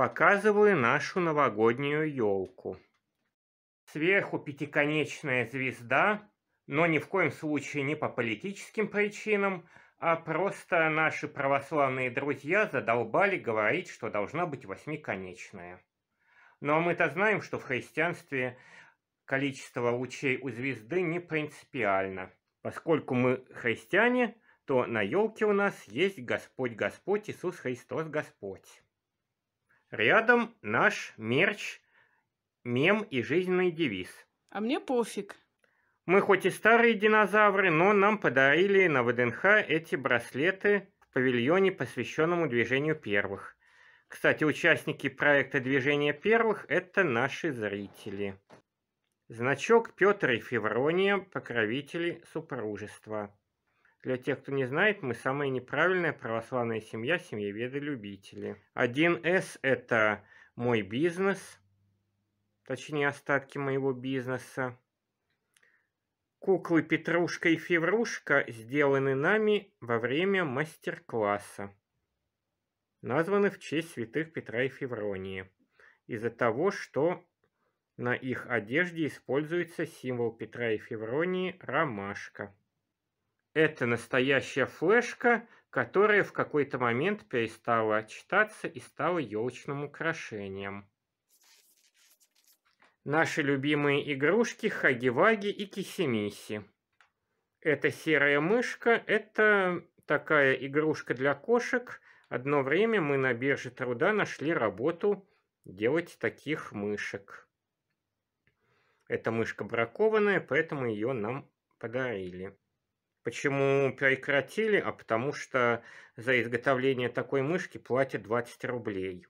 Показываю нашу новогоднюю елку. Сверху пятиконечная звезда, но ни в коем случае не по политическим причинам, а просто наши православные друзья задолбали говорить, что должна быть восьмиконечная. Но мы-то знаем, что в христианстве количество лучей у звезды не принципиально. Поскольку мы христиане, то на елке у нас есть Господь Господь Иисус Христос Господь. Рядом наш мерч, мем и жизненный девиз. А мне пофиг. Мы хоть и старые динозавры, но нам подарили на ВДНХ эти браслеты в павильоне, посвященному движению первых. Кстати, участники проекта движения первых» — это наши зрители. Значок Петр и Феврония, покровители супружества. Для тех, кто не знает, мы самая неправильная православная семья, семьеведы-любители. 1С – это мой бизнес, точнее остатки моего бизнеса. Куклы Петрушка и Феврушка сделаны нами во время мастер-класса. Названы в честь святых Петра и Февронии. Из-за того, что на их одежде используется символ Петра и Февронии – ромашка это настоящая флешка, которая в какой-то момент перестала читаться и стала елочным украшением. Наши любимые игрушки Хаги-Ваги и Кисимиси. Эта серая мышка – это такая игрушка для кошек. Одно время мы на бирже труда нашли работу делать таких мышек. Эта мышка бракованная, поэтому ее нам подарили. Почему прекратили? А потому что за изготовление такой мышки платят 20 рублей.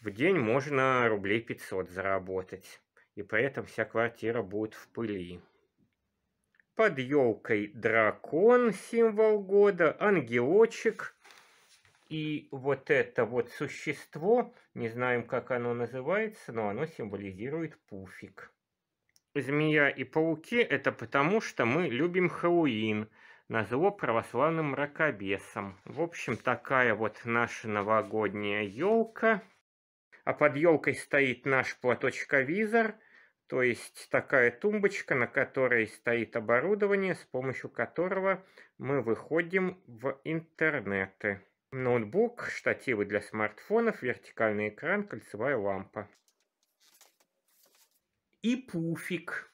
В день можно рублей 500 заработать. И при этом вся квартира будет в пыли. Под елкой дракон, символ года, ангелочек. И вот это вот существо, не знаем, как оно называется, но оно символизирует пуфик. «Змея и пауки» — это потому, что мы любим Хэллоуин, на православным мракобесам. В общем, такая вот наша новогодняя елка. А под елкой стоит наш платочковизор, то есть такая тумбочка, на которой стоит оборудование, с помощью которого мы выходим в интернеты. Ноутбук, штативы для смартфонов, вертикальный экран, кольцевая лампа и пуфик.